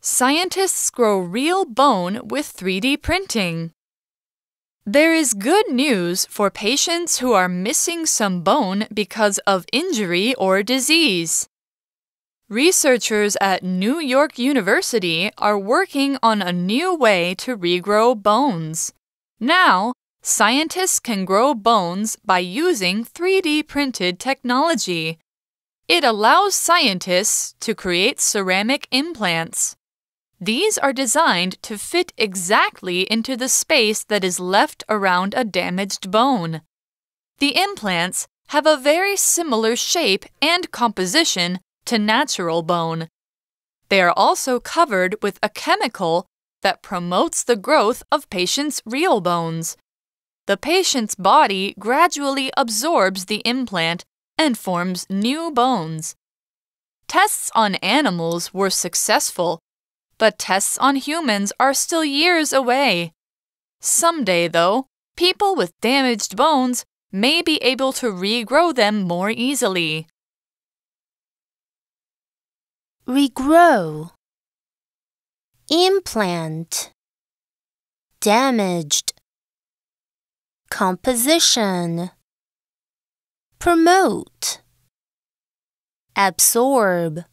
Scientists grow real bone with 3D printing. There is good news for patients who are missing some bone because of injury or disease. Researchers at New York University are working on a new way to regrow bones. Now, scientists can grow bones by using 3D printed technology. It allows scientists to create ceramic implants. These are designed to fit exactly into the space that is left around a damaged bone. The implants have a very similar shape and composition to natural bone. They are also covered with a chemical that promotes the growth of patients' real bones. The patient's body gradually absorbs the implant and forms new bones. Tests on animals were successful but tests on humans are still years away. Someday, though, people with damaged bones may be able to regrow them more easily. Regrow Implant Damaged Composition Promote Absorb